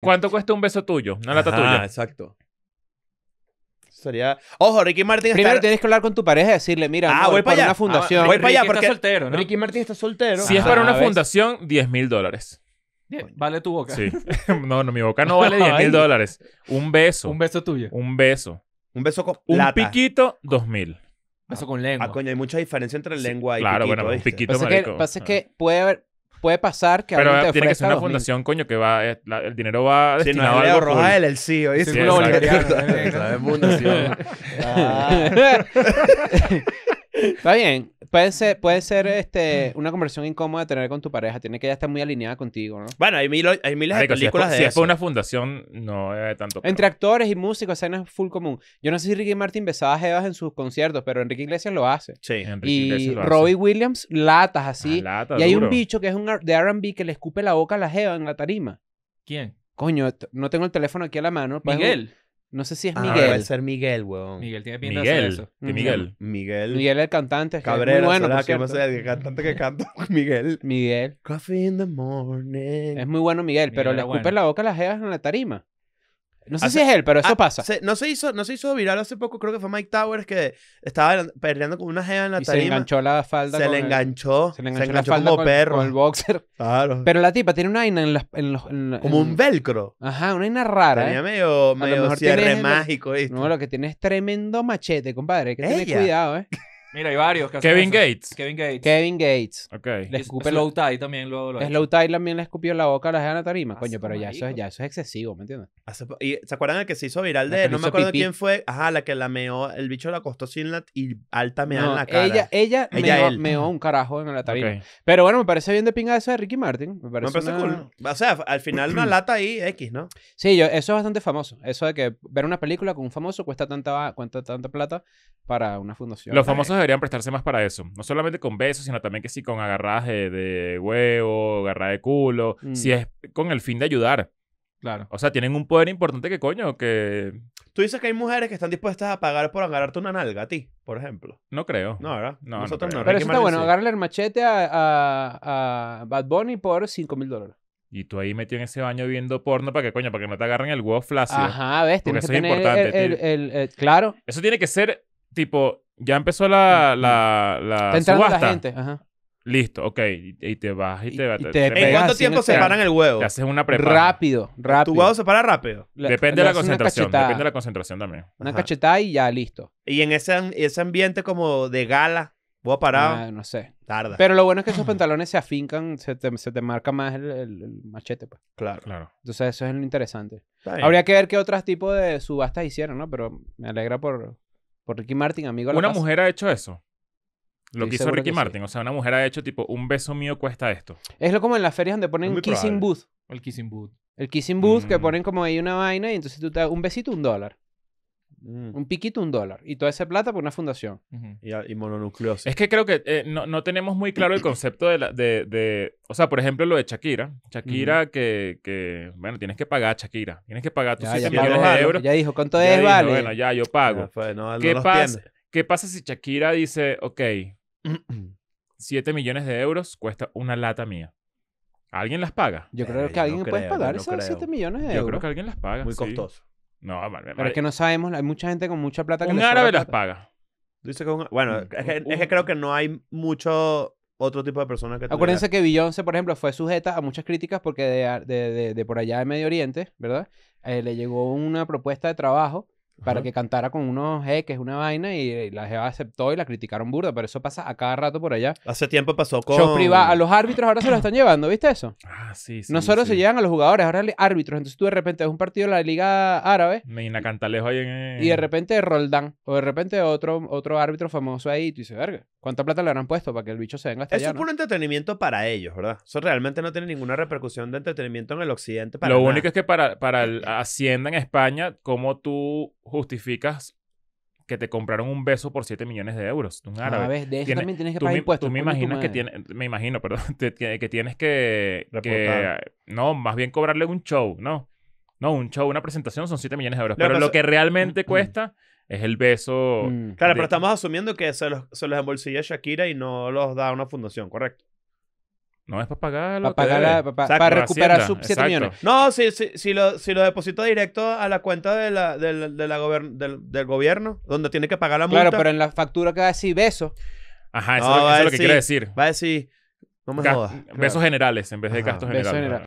¿Cuánto cuesta un beso tuyo? Una lata tuya. Ah, exacto. Sería. Ojo, Ricky Martin Primero tienes que hablar con tu pareja y decirle, mira, ah, voy para allá. una ah, fundación. Ah, voy para allá porque está soltero, ¿no? Ricky Martin está soltero. Si es para una fundación, 10 mil dólares. Vale tu boca. Sí. No, no, mi boca no vale 10 mil dólares. Un beso. Un beso. tuyo. Un beso. Un beso con Un piquito, 2 mil. Beso con lengua. Ah, coño, hay mucha diferencia entre lengua y Claro, piquito, bueno, un piquito piquito, Lo que, pasa es ah. que puede haber, puede pasar que Pero tiene que ser una fundación, coño, que va... Eh, el dinero va Sí, no, destinado a Leo algo Rojas, el CEO. Sí, Círculo exacto. Es una Fundación. Ah. Está bien. Puede ser, puede ser este, una conversación incómoda tener con tu pareja. Tiene que ya estar muy alineada contigo, ¿no? Bueno, hay, mil, miles de si es películas de es por una fundación, no de tanto. Entre actores y músicos, es full común. Yo no sé si Ricky Martin besaba a Jebas en sus conciertos, pero Enrique Iglesias lo hace. Sí. Enrique Iglesias y lo hace. Robbie Williams, latas así. Ah, y hay un bicho que es un de R&B que le escupe la boca a la jeva en la tarima. ¿Quién? Coño, no tengo el teléfono aquí a la mano. No sé si es ah, Miguel. Ah, ser Miguel, weón. Miguel tiene pinta Miguel. de eso. Miguel? Miguel. Miguel el cantante. Cabrera, es muy bueno, que no sé, el cantante que canta Miguel. Miguel. Coffee in the morning. Es muy bueno Miguel, pero le escupe la boca a las jevas en la tarima. No sé si es él, pero eso ah, pasa. no, se hizo, no se hizo viral hace poco, creo que fue Mike Towers que estaba peleando con una jeva en la Se le enganchó la falda. Se le enganchó. se enganchó, como perro. Con el boxer. Claro. Pero la tipa tiene una aina en, en los. como un velcro. Ajá, una aina rara. Tenía ¿eh? medio, medio cierre mágico. No, lo que tiene es tremendo machete, compadre. que tener cuidado, ¿eh? Mira, hay varios. Kevin Gates. Kevin Gates. Kevin Gates. Ok. Le escupe Low Tide también luego. lo también le escupió la boca a la Jana Tarima. Ah, coño, pero ya eso, es, ya eso es excesivo, ¿me entiendes? y, ¿Se acuerdan de que se hizo viral de No me acuerdo quién fue. Ajá, la que la meó. El bicho la costó sin la. Y alta meada en la cara. ella, ella, Ella, meó- un carajo en la tarima. Pero bueno, me parece bien de pinga eso de Ricky Martin. Me parece, cool. O sea, al final una lata ahí, X, ¿no? Sí, yo, eso es bastante famoso. Eso de que ver una película con un famoso cuesta tanta, cuesta tanta plata para una fundación. Los famosos deberían prestarse más para eso. No solamente con besos, sino también que sí con agarraje de, huevo, agarradas de culo. Si mm. es con el fin de ayudar. Claro. O sea, tienen un poder importante que coño, que... Tú dices que hay mujeres que están dispuestas a pagar por agarrarte una nalga a ti, por ejemplo. No creo. No, ¿verdad? No, Nosotros no. Pero eso está bueno, agarrarle el machete a, a, Bad Bunny por 5 mil dólares. Y tú ahí metido en ese baño viendo porno para que coño, para que no te agarren el huevo flácido. Ajá, ves, que es claro. Eso tiene que ser tipo, ya empezó la, la, Ajá. Listo, ok. Y, te vas y te vas. ¿En cuánto tiempo se paran el huevo? Te haces una preparación. Rápido, rápido. ¿Tu huevo se para rápido? Depende de la concentración. Depende de la concentración también. Una cachetada y ya, listo. Y en ese, ese ambiente como de gala, vos parado, ah, no sé. tarda. Pero lo bueno es que esos pantalones se afincan, se te, se marca más el, machete, pues. claro. Claro. Entonces, eso es lo interesante. Habría que ver qué otros tipos de subastas hicieron, ¿no? Pero me alegra por, por Ricky Martin, amigo. una mujer ha hecho eso. Lo que hizo Ricky Martin. O sea, una mujer ha hecho tipo, un beso mío cuesta esto. Es lo como en las ferias donde ponen un kissing booth. El kissing booth. El kissing booth que mm. ponen como ahí una vaina y entonces tú te das un besito, un dólar. Mm. Un piquito, un dólar. Y toda esa plata por una fundación. y, y, Es que creo que eh, no, no, tenemos muy claro el concepto de, la, de, O sea, por ejemplo, lo de Shakira. Shakira que, que, Bueno, tienes que pagar a Shakira. Tienes que pagar tus 7 millones de euros. Ya dijo, ¿cuánto es, vale? Bueno, ya, yo pago. ¿Qué, pasa, si Shakira dice, ok, 7 millones de euros cuesta una lata mía? ¿Alguien las paga? Yo eh, creo que alguien puede pagar esos 7 millones de euros. Yo creo que alguien las paga. Muy costoso. No, vale, vale. Pero es que no sabemos, hay mucha gente con mucha plata que Un árabe las paga. bueno, mm. es que, creo que no hay mucho otro tipo de personas que... Acuérdense que que Beyoncé, por ejemplo, fue sujeta a muchas críticas porque de, por allá de Medio Oriente, ¿verdad? Eh, le llegó una propuesta de trabajo para que cantara con unos jeques, una vaina, y eh, la jeva aceptó y la criticaron burda, pero eso pasa a cada rato por allá. Hace tiempo pasó con... A los árbitros ahora se los están llevando, ¿viste eso? Ah, sí, sí. No solo se llevan a los jugadores, ahora árbitros. Entonces tú de repente es un partido de la Liga Árabe... Meina Cantalejo ahí en... Eh, y de repente Roldán, o de repente otro, otro árbitro famoso ahí, y tú dices, verga, ¿cuánta plata le habrán puesto para que el bicho se venga a eso es un entretenimiento para ellos, ¿verdad? Eso realmente no tiene ninguna repercusión de entretenimiento en el occidente para Lo único es que para, para eh, Hacienda en España, como tú justificas que te compraron un beso por 7 millones de euros. Un ah, árabe. de eso también tienes que pagar impuestos. Tú me imaginas que tienes, me imagino, perdón, que, tienes que, no, más bien cobrarle un show, ¿no? No, un show, una presentación son 7 millones de euros. pero lo que realmente mm. cuesta es el beso. Mm. Claro, pero estamos asumiendo que se los, se los embolsilla Shakira y no los da una fundación, ¿correcto? No, es para pagar para, para, recuperar sus 7 millones. No, si, si, si, lo, si lo deposito directo a la cuenta de la, de del, gobierno, donde tiene que pagar la multa. Claro, pero en la factura que va a decir besos. Ajá, eso, es, lo, que quiere decir. Va a decir, no me jodas. Besos generales en vez de gastos generales.